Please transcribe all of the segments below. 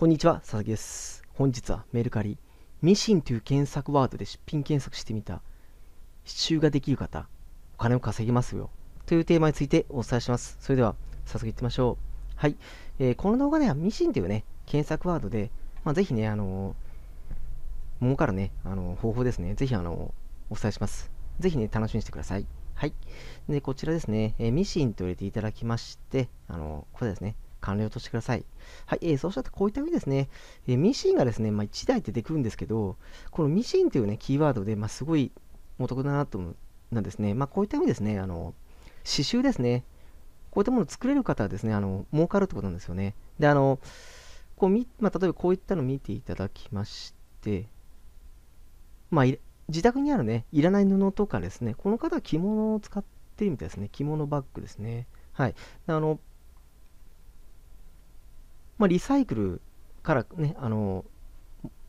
こんにちは、佐々木です。本日はメルカリ、ミシンという検索ワードで出品検索してみた、支柱ができる方、お金を稼ぎますよ、というテーマについてお伝えします。それでは、早速いってみましょう。はい、えー、この動画ではミシンというね、検索ワードで、まあ、ぜひね、あのー、からね、あのー、方法ですね、ぜひあのー、お伝えします。ぜひね、楽しみにしてください。はい。で、こちらですね、えミシンと入れていただきまして、あのここですね、完了としてください。はい、えー、そうしたらこういったふうにですね、えー、ミシンがですね、まあ、1台出てくるんですけど、このミシンというね、キーワードで、まあ、すごいお得だなと思う、なんですね、まあ、こういったふうにですね、あの、刺繍ですね、こういったものを作れる方はですね、あの、儲かるってことなんですよね。で、あの、こうみ、まあ、例えばこういったのを見ていただきまして、まあ、自宅にあるね、いらない布とかですね、この方は着物を使ってるみたいですね、着物バッグですね。はい。あの、まあ、リサイクルからね、あの、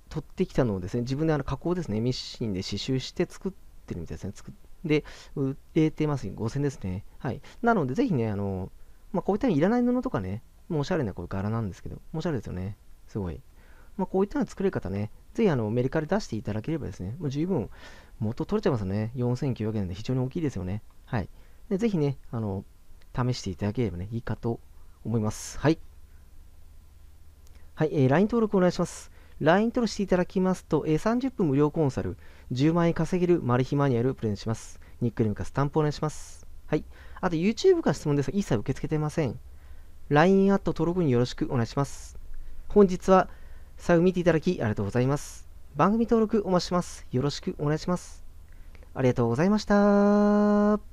取ってきたのをですね、自分であの加工ですね、ミシンで刺繍して作ってるみたいですね。作で、売れてます5000ですね。はい。なので、ぜひね、あの、まあ、こういったいらない布とかね、もうおしゃれなこれ柄なんですけど、おしゃれですよね。すごい。まあ、こういったの作れ方ね、ぜひあのメリカル出していただければですね、もう十分元取れちゃいますよね。4900円で非常に大きいですよね。はい。でぜひね、あの、試していただければね、いいかと思います。はい。はい、えー、LINE 登録お願いします。LINE 登録していただきますと、えー、30分無料コンサル、10万円稼げるマル秘マニュアルプレゼンします。ニックネームかスタンプお願いします。はい。あと、YouTube から質問ですが、一切受け付けていません。LINE アット登録によろしくお願いします。本日は、最後見ていただきありがとうございます。番組登録お待ちします。よろしくお願いします。ありがとうございました。